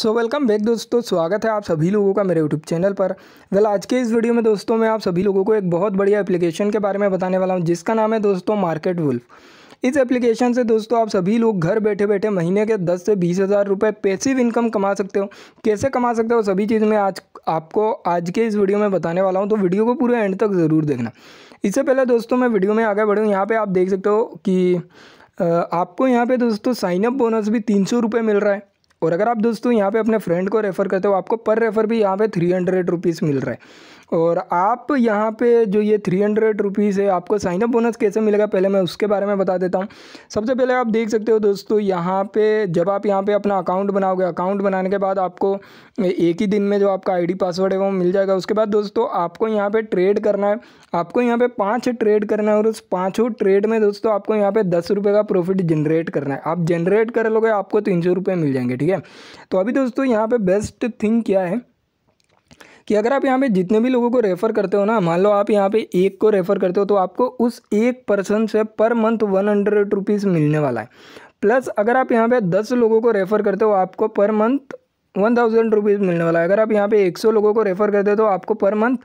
so welcome back दोस्तों स्वागत है आप सभी लोगों का मेरे यूट्यूब चैनल पर वेल आज के इस वीडियो में दोस्तों मैं आप सभी लोगों को एक बहुत बढ़िया एप्लीकेशन के बारे में बताने वाला हूँ जिसका नाम है दोस्तों मार्केट वुल्फ इस एप्लीकेशन से दोस्तों आप सभी लोग घर बैठे बैठे महीने के दस से बीस हज़ार रुपये पैसिव इनकम कमा सकते हो कैसे कमा सकते हो सभी चीज़ में आज आपको आज के इस वीडियो में बताने वाला हूँ तो वीडियो को पूरे एंड तक ज़रूर देखना इससे पहले दोस्तों मैं वीडियो में आगे बढ़ूँ यहाँ पर आप देख सकते हो कि आपको यहाँ पर दोस्तों साइनअप बोनस भी तीन सौ रुपये मिल रहा है और अगर आप दोस्तों यहाँ पे अपने फ्रेंड को रेफ़र करते हो आपको पर रेफ़र भी यहाँ पे थ्री हंड्रेड रुपीज़ मिल रहा है और आप यहाँ पे जो ये थ्री हंड्रेड रुपीज़ है आपको साइनअप बोनस कैसे मिलेगा पहले मैं उसके बारे में बता देता हूँ सबसे पहले आप देख सकते हो दोस्तों यहाँ पे जब आप यहाँ पे अपना अकाउंट बनाओगे अकाउंट बनाने के बाद आपको एक ही दिन में जो आपका आईडी पासवर्ड है वो मिल जाएगा उसके बाद दोस्तों आपको यहाँ पर ट्रेड करना है आपको यहाँ पर पाँच ट्रेड करना है और उस पाँचों ट्रेड में दोस्तों आपको यहाँ पर दस रुपये का प्रॉफिट जनरेट करना है आप जनरेट कर लोगे आपको तीन सौ रुपये मिल जाएंगे ठीक है तो अभी दोस्तों यहाँ पर बेस्ट थिंग क्या है कि अगर आप यहाँ पे जितने भी लोगों को रेफ़र करते हो ना मान लो आप यहाँ पे एक को रेफ़र करते हो तो आपको उस एक पर्सन से per month one hundred rupees मिलने वाला है प्लस अगर आप यहाँ पे दस लोगों को रेफ़र करते हो आपको per month one thousand rupees मिलने वाला है अगर आप यहाँ पे एक सौ लोगों को रेफ़र करते हो तो आपको पर मंथ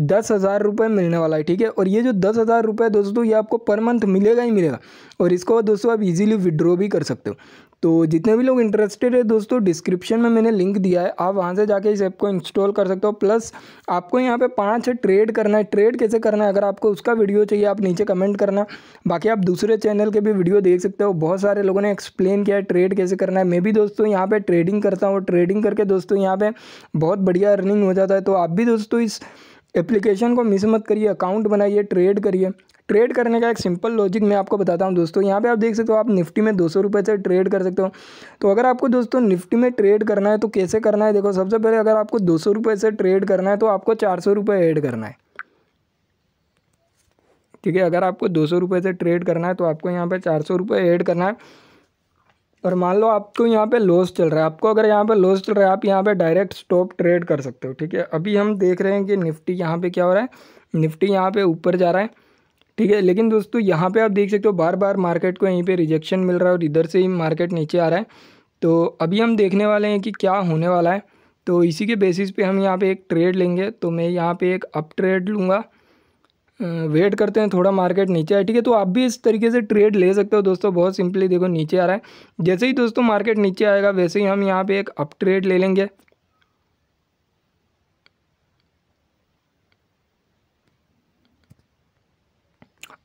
दस हज़ार रुपये मिलने वाला है ठीक है और ये जो दस हज़ार रुपये दोस्तों ये आपको पर मंथ मिलेगा ही मिलेगा और इसको दोस्तों आप इजीली विड्रॉ भी कर सकते हो तो जितने भी लोग इंटरेस्टेड है दोस्तों डिस्क्रिप्शन में मैंने लिंक दिया है आप वहाँ से जाके इस ऐप को इंस्टॉल कर सकते हो प्लस आपको यहाँ पे पाँच ट्रेड करना है ट्रेड कैसे करना है अगर आपको उसका वीडियो चाहिए आप नीचे कमेंट करना बाकी आप दूसरे चैनल के भी वीडियो देख सकते हो बहुत सारे लोगों ने एक्सप्लेन किया है ट्रेड कैसे करना है मैं भी दोस्तों यहाँ पर ट्रेडिंग करता हूँ ट्रेडिंग करके दोस्तों यहाँ पर बहुत बढ़िया अर्निंग हो जाता है तो आप भी दोस्तों इस एप्लीकेशन को मिस मत करिए अकाउंट बनाइए ट्रेड करिए ट्रेड करने का एक सिंपल लॉजिक मैं आपको बताता हूँ दोस्तों यहाँ पे आप देख सकते हो आप निफ्टी में दो सौ रुपये से ट्रेड कर सकते हो तो अगर आपको दोस्तों निफ्टी में ट्रेड करना है तो कैसे करना है देखो सबसे पहले अगर आपको दो सौ रुपये से ट्रेड करना है तो आपको चार सौ रुपये ऐड करना है ठीक है अगर आपको दो सौ रुपये से ट्रेड करना है तो आपको यहाँ पर चार सौ रुपये ऐड करना है और मान लो आपको यहाँ पे लॉस चल रहा है आपको अगर यहाँ पे लॉस चल रहा है आप यहाँ पे डायरेक्ट स्टॉप ट्रेड कर सकते हो ठीक है अभी हम देख रहे हैं कि निफ्टी यहाँ पे क्या हो रहा है निफ्टी यहाँ पे ऊपर जा रहा है ठीक है लेकिन दोस्तों यहाँ पे आप देख सकते हो बार बार मार्केट को यहीं पर रिजेक्शन मिल रहा है और इधर से ही मार्केट नीचे आ रहा है तो अभी हम देखने वाले हैं कि क्या होने वाला है तो इसी के बेसिस पर हम यहाँ पर एक ट्रेड लेंगे तो मैं यहाँ पर एक अप ट्रेड लूँगा वेट करते हैं थोड़ा मार्केट नीचे आए ठीक है तो आप भी इस तरीके से ट्रेड ले सकते हो दोस्तों बहुत सिंपली देखो नीचे आ रहा है जैसे ही दोस्तों मार्केट नीचे आएगा वैसे ही हम यहाँ पे एक अप ट्रेड ले लेंगे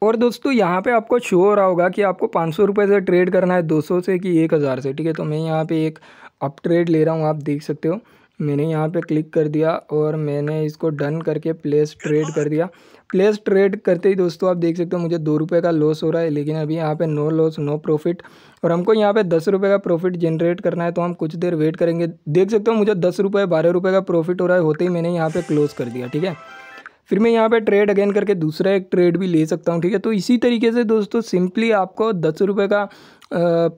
और दोस्तों यहाँ पे आपको शो हो रहा होगा कि आपको पाँच सौ रुपये से ट्रेड करना है दो सौ से कि एक हज़ार से ठीक है तो मैं यहाँ पे एक अप ट्रेड ले रहा हूँ आप देख सकते हो मैंने यहाँ पे क्लिक कर दिया और मैंने इसको डन करके प्लेस ट्रेड कर दिया प्लेस ट्रेड करते ही दोस्तों आप देख सकते हो मुझे दो रुपये का लॉस हो रहा है लेकिन अभी यहाँ पे नो लॉस नो प्रॉफिट और हमको यहाँ पे दस रुपये का प्रॉफिट जनरेट करना है तो हम कुछ देर वेट करेंगे देख सकते हो मुझे दस रुपये बारह रुपये का प्रॉफिट हो रहा है होते ही मैंने यहाँ पर क्लोज़ कर दिया ठीक है फिर मैं यहाँ पे ट्रेड अगेन करके दूसरा एक ट्रेड भी ले सकता हूँ ठीक है तो इसी तरीके से दोस्तों सिंपली आपको दस रुपये का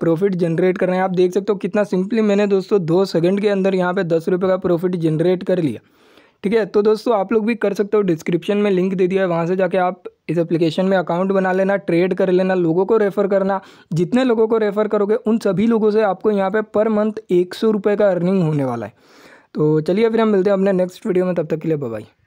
प्रॉफिट जनरेट करना है आप देख सकते हो कितना सिंपली मैंने दोस्तों दो सेकंड के अंदर यहाँ पे दस रुपये का प्रॉफिट जनरेट कर लिया ठीक है तो दोस्तों आप लोग भी कर सकते हो डिस्क्रिप्शन में लिंक दे दिया है वहाँ से जाके आप इस एप्लीकेशन में अकाउंट बना लेना ट्रेड कर लेना लोगों को रेफ़र करना जितने लोगों को रेफ़र करोगे उन सभी लोगों से आपको यहाँ पर पर मंथ एक सौ रुपये का अर्निंग होने वाला है तो चलिए फिर हम मिलते हैं अपने नेक्स्ट वीडियो में तब तक के लिए बबाई